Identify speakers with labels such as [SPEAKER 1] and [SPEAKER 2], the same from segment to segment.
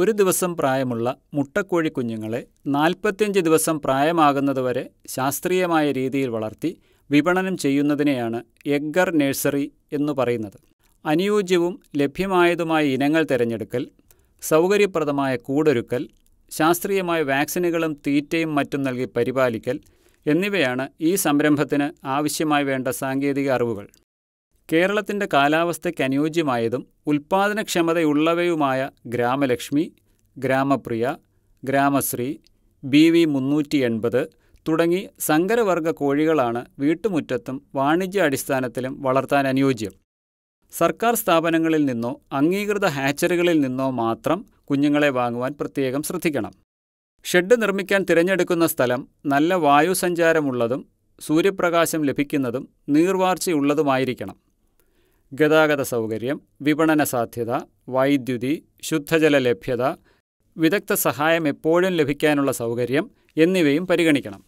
[SPEAKER 1] ഒരു ദിവസം പ്രായമുള്ള മുട്ടക്കോഴി കുഞ്ഞുങ്ങളെ നാൽപ്പത്തിയഞ്ച് ദിവസം പ്രായമാകുന്നതുവരെ ശാസ്ത്രീയമായ രീതിയിൽ വളർത്തി വിപണനം ചെയ്യുന്നതിനെയാണ് എഗ്ഗർ നഴ്സറി എന്നു പറയുന്നത് അനുയോജ്യവും ലഭ്യമായതുമായ ഇനങ്ങൾ തിരഞ്ഞെടുക്കൽ സൗകര്യപ്രദമായ കൂടൊരുക്കൽ ശാസ്ത്രീയമായ വാക്സിനുകളും തീറ്റയും മറ്റും നൽകി പരിപാലിക്കൽ എന്നിവയാണ് ഈ സംരംഭത്തിന് ആവശ്യമായി വേണ്ട സാങ്കേതിക അറിവുകൾ കേരളത്തിൻ്റെ അനുയോജ്യമായതും ഉൽപ്പാദനക്ഷമതയുള്ളവയുമായ ഗ്രാമലക്ഷ്മി ഗ്രാമപ്രിയ ഗ്രാമശ്രീ ബി വി മുന്നൂറ്റി എൺപത് തുടങ്ങി സങ്കരവർഗ കോഴികളാണ് വീട്ടുമുറ്റത്തും വാണിജ്യ അടിസ്ഥാനത്തിലും വളർത്താൻ അനുയോജ്യം സർക്കാർ സ്ഥാപനങ്ങളിൽ നിന്നോ അംഗീകൃത ഹാച്ചറികളിൽ നിന്നോ മാത്രം കുഞ്ഞുങ്ങളെ വാങ്ങുവാൻ പ്രത്യേകം ശ്രദ്ധിക്കണം ഷെഡ് നിർമ്മിക്കാൻ തിരഞ്ഞെടുക്കുന്ന സ്ഥലം നല്ല വായുസഞ്ചാരമുള്ളതും സൂര്യപ്രകാശം ലഭിക്കുന്നതും നീർവാർച്ചയുള്ളതുമായിരിക്കണം ഗതാഗത സൗകര്യം വിപണന സാധ്യത വൈദ്യുതി ശുദ്ധജല ലഭ്യത വിദഗ്ധ സഹായം എപ്പോഴും ലഭിക്കാനുള്ള സൗകര്യം എന്നിവയും പരിഗണിക്കണം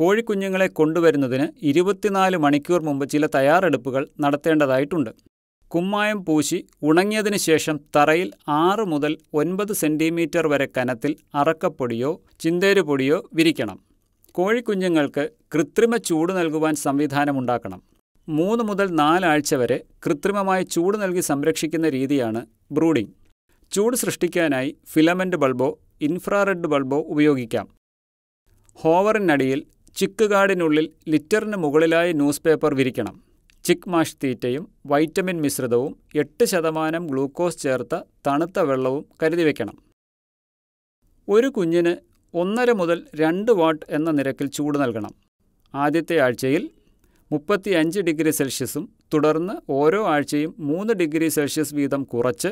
[SPEAKER 1] കോഴിക്കുഞ്ഞുങ്ങളെ കൊണ്ടുവരുന്നതിന് ഇരുപത്തിനാല് മണിക്കൂർ മുമ്പ് ചില തയ്യാറെടുപ്പുകൾ നടത്തേണ്ടതായിട്ടുണ്ട് കുമ്മായം പൂശി ഉണങ്ങിയതിനു ശേഷം തറയിൽ ആറ് മുതൽ ഒൻപത് സെൻറ്റിമീറ്റർ വരെ കനത്തിൽ അറക്കപ്പൊടിയോ ചിന്തേരുപൊടിയോ വിരിക്കണം കോഴിക്കുഞ്ഞുങ്ങൾക്ക് കൃത്രിമ ചൂട് നൽകുവാൻ സംവിധാനമുണ്ടാക്കണം മൂന്ന് മുതൽ നാലാഴ്ച വരെ കൃത്രിമമായി ചൂട് നൽകി സംരക്ഷിക്കുന്ന രീതിയാണ് ബ്രൂഡിംഗ് ചൂട് സൃഷ്ടിക്കാനായി ഫിലമെൻ്റ് ബൾബോ ഇൻഫ്രാറെഡ് ബൾബോ ഉപയോഗിക്കാം ഹോവറിനടിയിൽ ചിക്കുകാടിനുള്ളിൽ ലിറ്ററിന് മുകളിലായി ന്യൂസ് പേപ്പർ വിരിക്കണം ചിക്ക് മാഷ് തീറ്റയും വൈറ്റമിൻ മിശ്രിതവും എട്ട് ശതമാനം ഗ്ലൂക്കോസ് ചേർത്ത തണുത്ത വെള്ളവും കരുതി വയ്ക്കണം ഒരു കുഞ്ഞിന് ഒന്നര മുതൽ രണ്ട് വാട്ട് എന്ന നിരക്കിൽ ചൂട് നൽകണം ആദ്യത്തെ ആഴ്ചയിൽ മുപ്പത്തിയഞ്ച് ഡിഗ്രി സെൽഷ്യസും തുടർന്ന് ഓരോ ആഴ്ചയും മൂന്ന് ഡിഗ്രി സെൽഷ്യസ് വീതം കുറച്ച്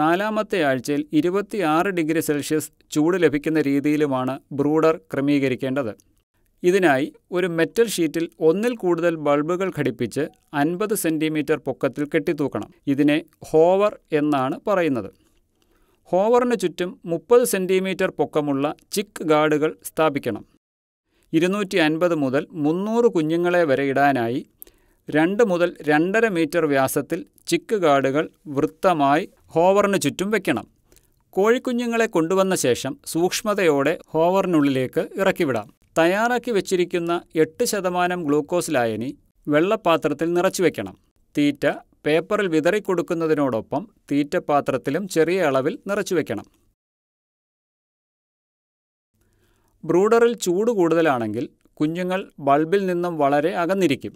[SPEAKER 1] നാലാമത്തെ ആഴ്ചയിൽ ഇരുപത്തിയാറ് ഡിഗ്രി സെൽഷ്യസ് ചൂട് ലഭിക്കുന്ന രീതിയിലുമാണ് ബ്രൂഡർ ക്രമീകരിക്കേണ്ടത് ഇതിനായി ഒരു മെറ്റൽ ഷീറ്റിൽ ഒന്നിൽ കൂടുതൽ ബൾബുകൾ ഘടിപ്പിച്ച് അൻപത് സെൻറ്റിമീറ്റർ പൊക്കത്തിൽ കെട്ടിത്തൂക്കണം ഇതിനെ ഹോവർ എന്നാണ് പറയുന്നത് ഹോവറിന് ചുറ്റും മുപ്പത് സെൻറ്റിമീറ്റർ പൊക്കമുള്ള ചിക്ക് ഗാർഡുകൾ സ്ഥാപിക്കണം ഇരുന്നൂറ്റി അൻപത് മുതൽ മുന്നൂറ് കുഞ്ഞുങ്ങളെ വരെ ഇടാനായി രണ്ട് മുതൽ രണ്ടര മീറ്റർ വ്യാസത്തിൽ ചിക്ക് ഗാർഡുകൾ വൃത്തമായി ഹോവറിന് ചുറ്റും വെക്കണം കോഴിക്കുഞ്ഞുങ്ങളെ കൊണ്ടുവന്ന ശേഷം സൂക്ഷ്മതയോടെ ഹോവറിനുള്ളിലേക്ക് ഇറക്കിവിടാം തയ്യാറാക്കി വെച്ചിരിക്കുന്ന എട്ട് ശതമാനം ഗ്ലൂക്കോസ് ലായനി വെള്ളപ്പാത്രത്തിൽ നിറച്ചു വെക്കണം തീറ്റ പേപ്പറിൽ വിതറിക്കൊടുക്കുന്നതിനോടൊപ്പം തീറ്റപാത്രത്തിലും ചെറിയ അളവിൽ നിറച്ചു വെക്കണം ബ്രൂഡറിൽ ചൂട് കൂടുതലാണെങ്കിൽ കുഞ്ഞുങ്ങൾ ബൾബിൽ നിന്നും വളരെ അകന്നിരിക്കും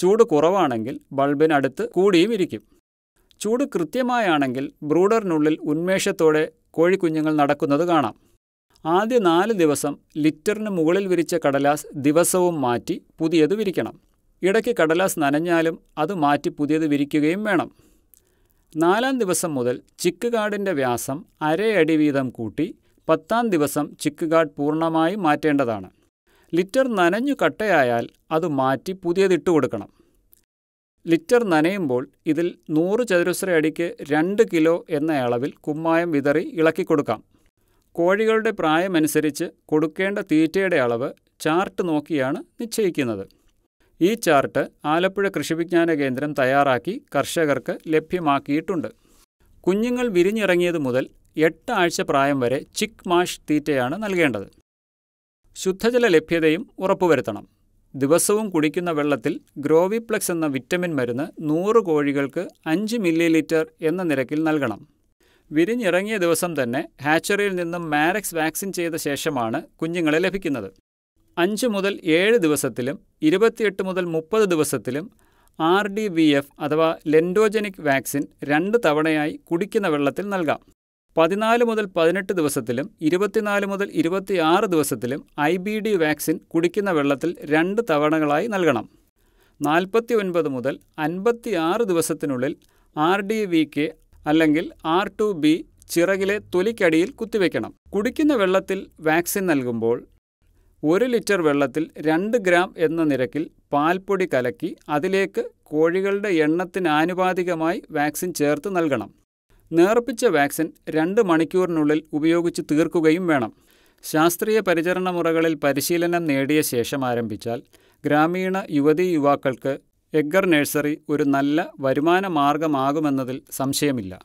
[SPEAKER 1] ചൂട് കുറവാണെങ്കിൽ ബൾബിനടുത്ത് കൂടിയും ഇരിക്കും ചൂട് കൃത്യമായാണെങ്കിൽ ബ്രൂഡറിനുള്ളിൽ ഉന്മേഷത്തോടെ കോഴിക്കുഞ്ഞുങ്ങൾ നടക്കുന്നത് കാണാം ആദ്യ നാല് ദിവസം ലിറ്ററിന് മുകളിൽ വിരിച്ച കടലാസ് ദിവസവും മാറ്റി പുതിയത് വിരിക്കണം ഇടയ്ക്ക് കടലാസ് നനഞ്ഞാലും അത് മാറ്റി പുതിയത് വിരിക്കുകയും വേണം നാലാം ദിവസം മുതൽ ചിക്ക് കാടിൻ്റെ വ്യാസം അരയടി വീതം കൂട്ടി പത്താം ദിവസം ചിക്ക് ഗാർഡ് പൂർണ്ണമായി മാറ്റേണ്ടതാണ് ലിറ്റർ നനഞ്ഞു കട്ടയായാൽ അത് മാറ്റി പുതിയതിട്ട് കൊടുക്കണം ലിറ്റർ നനയുമ്പോൾ ഇതിൽ നൂറ് ചതുരശ്ര അടിക്ക് രണ്ട് കിലോ എന്ന അളവിൽ കുമ്മായം വിതറി ഇളക്കി കൊടുക്കാം കോഴികളുടെ പ്രായമനുസരിച്ച് കൊടുക്കേണ്ട തീറ്റയുടെ അളവ് ചാർട്ട് നോക്കിയാണ് നിശ്ചയിക്കുന്നത് ഈ ചാർട്ട് ആലപ്പുഴ കൃഷിവിജ്ഞാന കേന്ദ്രം തയ്യാറാക്കി കർഷകർക്ക് ലഭ്യമാക്കിയിട്ടുണ്ട് കുഞ്ഞുങ്ങൾ വിരിഞ്ഞിറങ്ങിയത് മുതൽ എട്ട് ആഴ്ച പ്രായം വരെ ചിക്ക് മാഷ് തീറ്റയാണ് നൽകേണ്ടത് ശുദ്ധജല ലഭ്യതയും ഉറപ്പുവരുത്തണം ദിവസവും കുടിക്കുന്ന വെള്ളത്തിൽ ഗ്രോവിപ്ലക്സ് എന്ന വിറ്റമിൻ മരുന്ന് നൂറ് കോഴികൾക്ക് അഞ്ച് മില്ലി ലിറ്റർ എന്ന നിരക്കിൽ നൽകണം വിരിഞ്ഞിറങ്ങിയ ദിവസം തന്നെ ഹാച്ചറിയിൽ നിന്നും മാരക്സ് വാക്സിൻ ചെയ്ത ശേഷമാണ് കുഞ്ഞുങ്ങളെ ലഭിക്കുന്നത് അഞ്ച് മുതൽ ഏഴ് ദിവസത്തിലും ഇരുപത്തിയെട്ട് മുതൽ മുപ്പത് ദിവസത്തിലും ആർ ഡി വി എഫ് അഥവാ ലെൻഡോജനിക് വാക്സിൻ രണ്ട് തവണയായി കുടിക്കുന്ന വെള്ളത്തിൽ നൽകാം പതിനാല് മുതൽ പതിനെട്ട് ദിവസത്തിലും ഇരുപത്തിനാല് മുതൽ ഇരുപത്തിയാറ് ദിവസത്തിലും ഐ ബി ഡി വാക്സിൻ കുടിക്കുന്ന വെള്ളത്തിൽ രണ്ട് തവണകളായി നൽകണം നാൽപ്പത്തി ഒൻപത് മുതൽ അൻപത്തിയാറ് ദിവസത്തിനുള്ളിൽ ആർ ഡി വി കെ അല്ലെങ്കിൽ ആർ ടു ബി ചിറകിലെ തൊലിക്കടിയിൽ കുത്തിവെക്കണം കുടിക്കുന്ന വെള്ളത്തിൽ വാക്സിൻ നൽകുമ്പോൾ ഒരു ലിറ്റർ വെള്ളത്തിൽ രണ്ട് ഗ്രാം എന്ന നിരക്കിൽ പാൽപ്പൊടി കലക്കി അതിലേക്ക് കോഴികളുടെ എണ്ണത്തിനാനുപാതികമായി വാക്സിൻ ചേർത്ത് നൽകണം നേർപ്പിച്ച വാക്സിൻ രണ്ട് മണിക്കൂറിനുള്ളിൽ ഉപയോഗിച്ച് തീർക്കുകയും വേണം ശാസ്ത്രീയ പരിചരണ മുറകളിൽ പരിശീലനം നേടിയ ശേഷം ആരംഭിച്ചാൽ ഗ്രാമീണ യുവതീ യുവാക്കൾക്ക് എഗ്ഗർ നഴ്സറി ഒരു നല്ല വരുമാന മാർഗമാകുമെന്നതിൽ സംശയമില്ല